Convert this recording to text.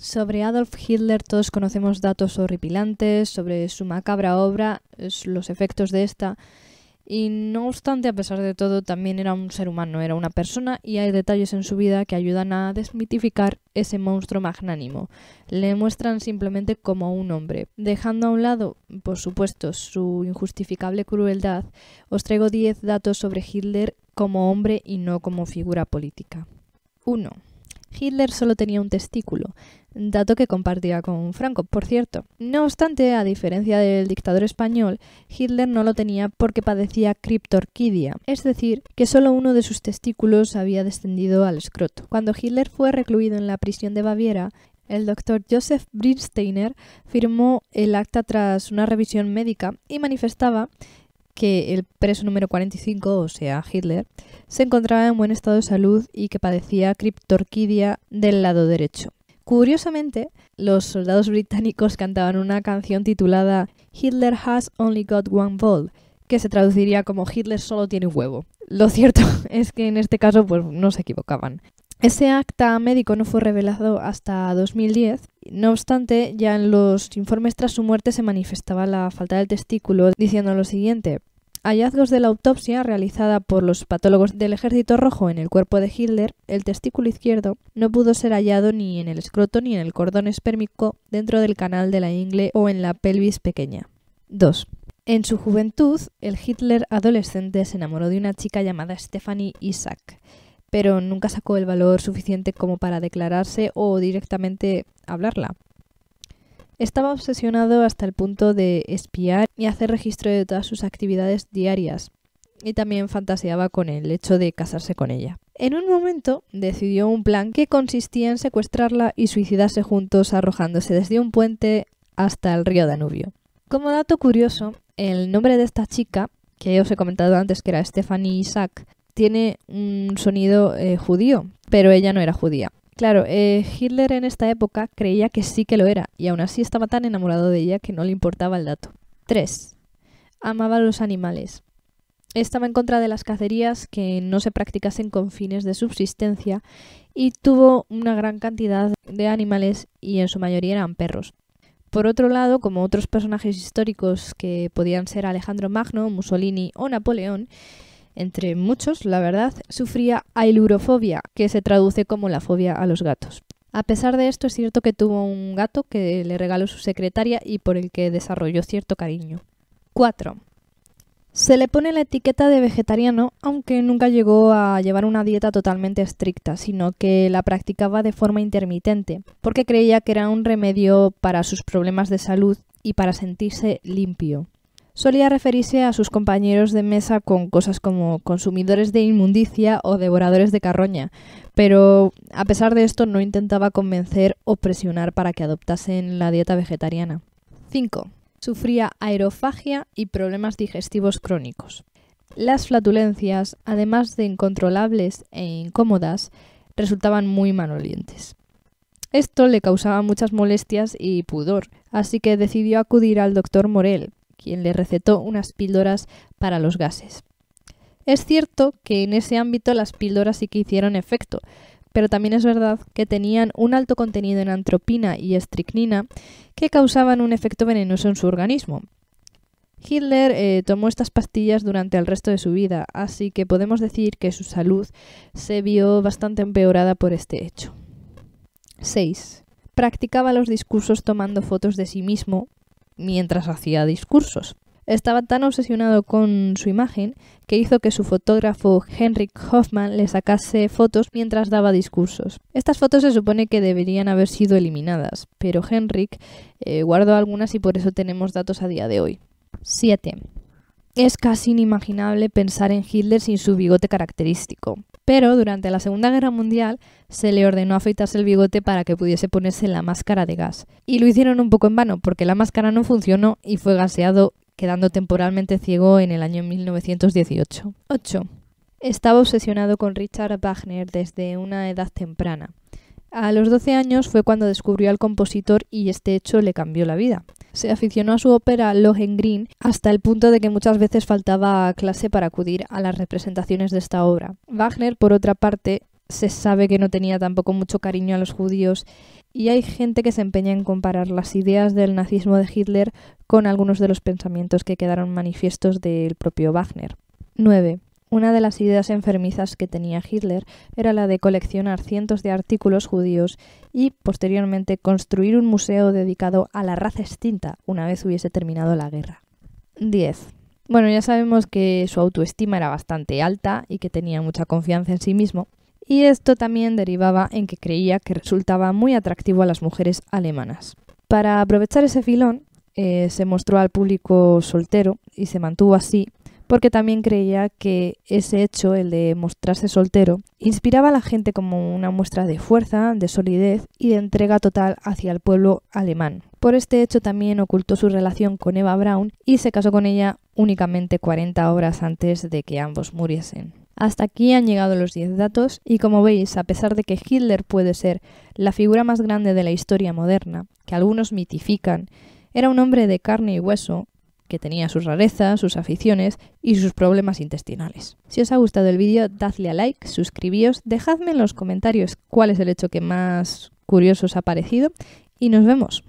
Sobre Adolf Hitler todos conocemos datos horripilantes, sobre su macabra obra, los efectos de esta, y no obstante, a pesar de todo, también era un ser humano, era una persona, y hay detalles en su vida que ayudan a desmitificar ese monstruo magnánimo. Le muestran simplemente como un hombre. Dejando a un lado, por supuesto, su injustificable crueldad, os traigo 10 datos sobre Hitler como hombre y no como figura política. 1. Hitler solo tenía un testículo, dato que compartía con Franco, por cierto. No obstante, a diferencia del dictador español, Hitler no lo tenía porque padecía criptorquidia, es decir, que solo uno de sus testículos había descendido al escroto. Cuando Hitler fue recluido en la prisión de Baviera, el doctor Joseph Brinsteiner firmó el acta tras una revisión médica y manifestaba que el preso número 45, o sea, Hitler, se encontraba en buen estado de salud y que padecía criptorquidia del lado derecho. Curiosamente, los soldados británicos cantaban una canción titulada Hitler has only got one ball, que se traduciría como Hitler solo tiene huevo. Lo cierto es que en este caso pues no se equivocaban. Ese acta médico no fue revelado hasta 2010. No obstante, ya en los informes tras su muerte se manifestaba la falta del testículo, diciendo lo siguiente: hallazgos de la autopsia realizada por los patólogos del Ejército Rojo en el cuerpo de Hitler, el testículo izquierdo no pudo ser hallado ni en el escroto ni en el cordón espérmico dentro del canal de la ingle o en la pelvis pequeña. 2. En su juventud, el Hitler adolescente se enamoró de una chica llamada Stephanie Isaac, pero nunca sacó el valor suficiente como para declararse o directamente hablarla. Estaba obsesionado hasta el punto de espiar y hacer registro de todas sus actividades diarias, y también fantaseaba con el hecho de casarse con ella. En un momento decidió un plan que consistía en secuestrarla y suicidarse juntos arrojándose desde un puente hasta el río Danubio. Como dato curioso, el nombre de esta chica, que os he comentado antes que era Stephanie Isaac, tiene un sonido eh, judío, pero ella no era judía. Claro, eh, Hitler en esta época creía que sí que lo era, y aún así estaba tan enamorado de ella que no le importaba el dato. 3. Amaba los animales. Estaba en contra de las cacerías que no se practicasen con fines de subsistencia y tuvo una gran cantidad de animales y en su mayoría eran perros. Por otro lado, como otros personajes históricos que podían ser Alejandro Magno, Mussolini o Napoleón, entre muchos, la verdad, sufría ailurofobia, que se traduce como la fobia a los gatos. A pesar de esto, es cierto que tuvo un gato que le regaló su secretaria y por el que desarrolló cierto cariño. 4. Se le pone la etiqueta de vegetariano, aunque nunca llegó a llevar una dieta totalmente estricta, sino que la practicaba de forma intermitente, porque creía que era un remedio para sus problemas de salud y para sentirse limpio solía referirse a sus compañeros de mesa con cosas como consumidores de inmundicia o devoradores de carroña, pero a pesar de esto no intentaba convencer o presionar para que adoptasen la dieta vegetariana. 5. Sufría aerofagia y problemas digestivos crónicos. Las flatulencias, además de incontrolables e incómodas, resultaban muy malolientes. Esto le causaba muchas molestias y pudor, así que decidió acudir al doctor Morel, quien le recetó unas píldoras para los gases. Es cierto que en ese ámbito las píldoras sí que hicieron efecto, pero también es verdad que tenían un alto contenido en antropina y estricnina que causaban un efecto venenoso en su organismo. Hitler eh, tomó estas pastillas durante el resto de su vida, así que podemos decir que su salud se vio bastante empeorada por este hecho. 6. Practicaba los discursos tomando fotos de sí mismo mientras hacía discursos. Estaba tan obsesionado con su imagen que hizo que su fotógrafo Henrik Hoffman le sacase fotos mientras daba discursos. Estas fotos se supone que deberían haber sido eliminadas, pero Henrik eh, guardó algunas y por eso tenemos datos a día de hoy. 7. Es casi inimaginable pensar en Hitler sin su bigote característico. Pero durante la Segunda Guerra Mundial se le ordenó afeitarse el bigote para que pudiese ponerse la máscara de gas. Y lo hicieron un poco en vano, porque la máscara no funcionó y fue gaseado, quedando temporalmente ciego en el año 1918. 8. Estaba obsesionado con Richard Wagner desde una edad temprana. A los 12 años fue cuando descubrió al compositor y este hecho le cambió la vida se aficionó a su ópera Lohengrin hasta el punto de que muchas veces faltaba clase para acudir a las representaciones de esta obra. Wagner, por otra parte, se sabe que no tenía tampoco mucho cariño a los judíos y hay gente que se empeña en comparar las ideas del nazismo de Hitler con algunos de los pensamientos que quedaron manifiestos del propio Wagner. 9. Una de las ideas enfermizas que tenía Hitler era la de coleccionar cientos de artículos judíos y, posteriormente, construir un museo dedicado a la raza extinta una vez hubiese terminado la guerra. 10. Bueno, ya sabemos que su autoestima era bastante alta y que tenía mucha confianza en sí mismo, y esto también derivaba en que creía que resultaba muy atractivo a las mujeres alemanas. Para aprovechar ese filón, eh, se mostró al público soltero y se mantuvo así porque también creía que ese hecho, el de mostrarse soltero, inspiraba a la gente como una muestra de fuerza, de solidez y de entrega total hacia el pueblo alemán. Por este hecho también ocultó su relación con Eva Braun y se casó con ella únicamente 40 horas antes de que ambos muriesen. Hasta aquí han llegado los 10 datos y como veis, a pesar de que Hitler puede ser la figura más grande de la historia moderna, que algunos mitifican, era un hombre de carne y hueso que tenía sus rarezas, sus aficiones y sus problemas intestinales. Si os ha gustado el vídeo, dadle a like, suscribíos, dejadme en los comentarios cuál es el hecho que más curioso os ha parecido y nos vemos.